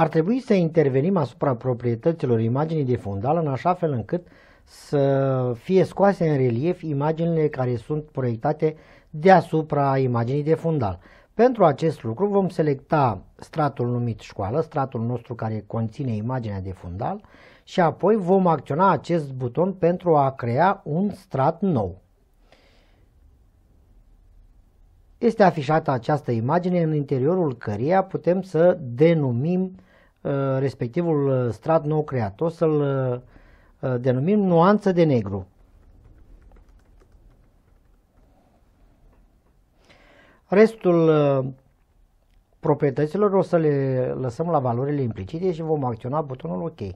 ar trebui să intervenim asupra proprietăților imaginii de fundal în așa fel încât să fie scoase în relief imaginile care sunt proiectate deasupra imaginii de fundal. Pentru acest lucru vom selecta stratul numit școală, stratul nostru care conține imaginea de fundal și apoi vom acționa acest buton pentru a crea un strat nou. Este afișată această imagine în interiorul căreia putem să denumim Uh, respectivul uh, strat nou creat. O să-l uh, denumim nuanță de negru. Restul proprietăților o să le lăsăm la valorile implicite și vom acționa butonul OK.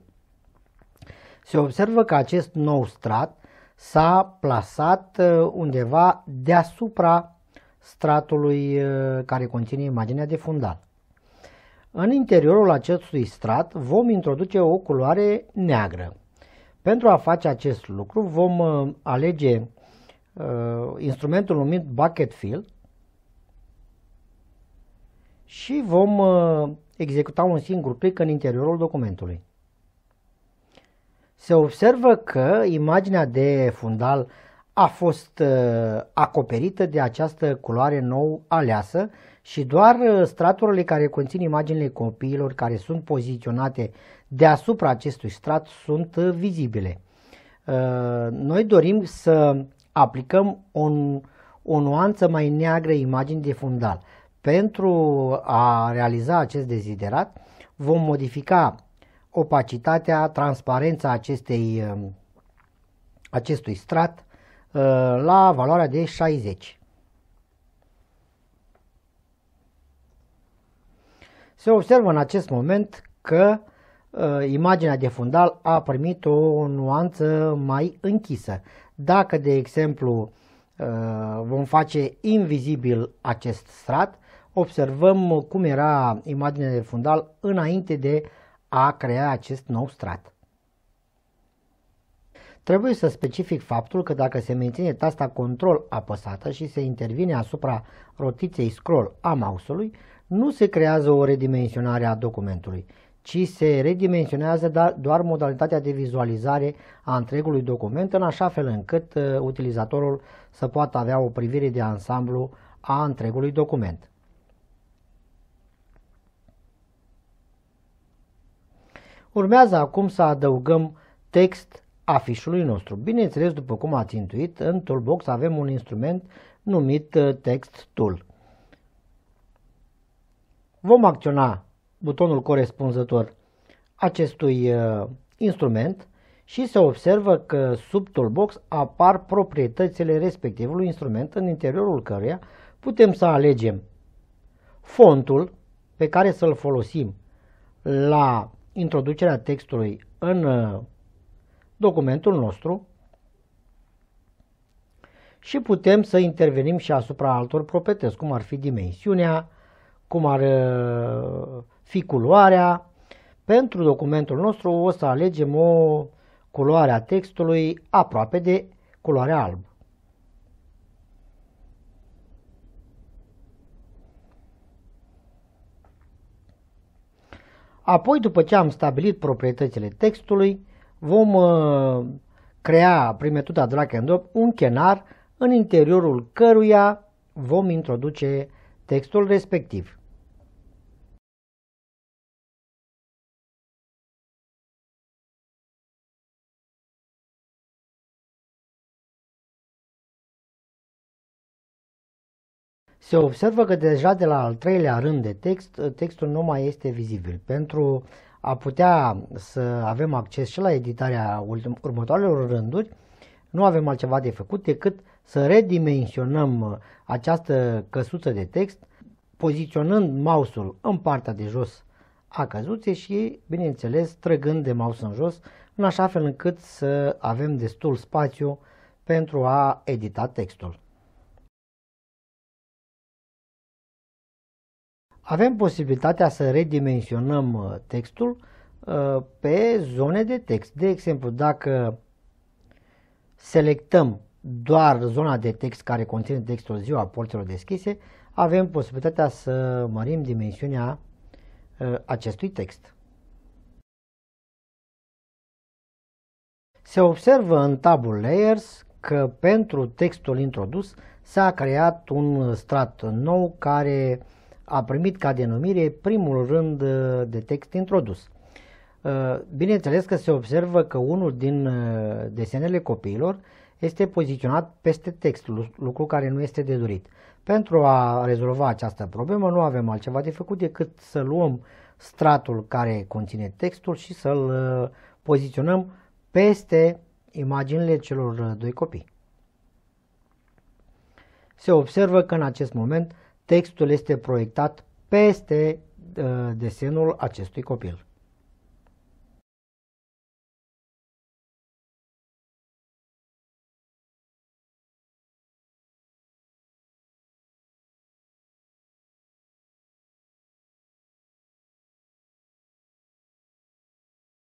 Se observă că acest nou strat s-a plasat undeva deasupra stratului care conține imaginea de fundal. În interiorul acestui strat vom introduce o culoare neagră. Pentru a face acest lucru vom uh, alege uh, instrumentul numit Bucket Fill și vom uh, executa un singur click în interiorul documentului. Se observă că imaginea de fundal a fost uh, acoperită de această culoare nou aleasă și doar uh, straturile care conțin imaginile copiilor care sunt poziționate deasupra acestui strat sunt uh, vizibile. Noi dorim să aplicăm un, o nuanță mai neagră imagini de fundal. Pentru a realiza acest deziderat vom modifica opacitatea, transparența acestei, acestui strat, Uh, la valoarea de 60. Se observă în acest moment că uh, imaginea de fundal a primit o nuanță mai închisă. Dacă, de exemplu, uh, vom face invizibil acest strat, observăm cum era imaginea de fundal înainte de a crea acest nou strat. Trebuie să specific faptul că dacă se menține tasta control apăsată și se intervine asupra rotiței scroll a mouse-ului, nu se creează o redimensionare a documentului, ci se redimensionează da, doar modalitatea de vizualizare a întregului document în așa fel încât uh, utilizatorul să poată avea o privire de ansamblu a întregului document. Urmează acum să adăugăm text afișului nostru. Bineînțeles, după cum ați intuit, în Toolbox avem un instrument numit uh, Text Tool. Vom acționa butonul corespunzător acestui uh, instrument și se observă că sub Toolbox apar proprietățile respectivului instrument în interiorul căruia putem să alegem fontul pe care să-l folosim la introducerea textului în uh, documentul nostru și putem să intervenim și asupra altor proprietăți, cum ar fi dimensiunea, cum ar uh, fi culoarea. Pentru documentul nostru o să alegem o culoare a textului aproape de culoarea alb. Apoi, după ce am stabilit proprietățile textului, vom uh, crea prin metoda drag and drop un chenar în interiorul căruia vom introduce textul respectiv. Se observă că deja de la al treilea rând de text, uh, textul nu mai este vizibil. Pentru a putea să avem acces și la editarea următoarelor rânduri, nu avem altceva de făcut decât să redimensionăm uh, această căsuță de text, poziționând mouse-ul în partea de jos a căzuței și, bineînțeles, trăgând de mouse în jos, în așa fel încât să avem destul spațiu pentru a edita textul. avem posibilitatea să redimensionăm uh, textul uh, pe zone de text. De exemplu, dacă selectăm doar zona de text care conține textul ziua porților deschise, avem posibilitatea să mărim dimensiunea uh, acestui text. Se observă în tabul Layers că pentru textul introdus s-a creat un strat nou care a primit ca denumire primul rând uh, de text introdus. Uh, bineînțeles că se observă că unul din uh, desenele copiilor este poziționat peste textul, lucru care nu este de dorit. Pentru a rezolva această problemă nu avem altceva de făcut decât să luăm stratul care conține textul și să-l poziționăm peste imaginile celor doi copii. Se observă că în acest moment Textul este proiectat peste uh, desenul acestui copil.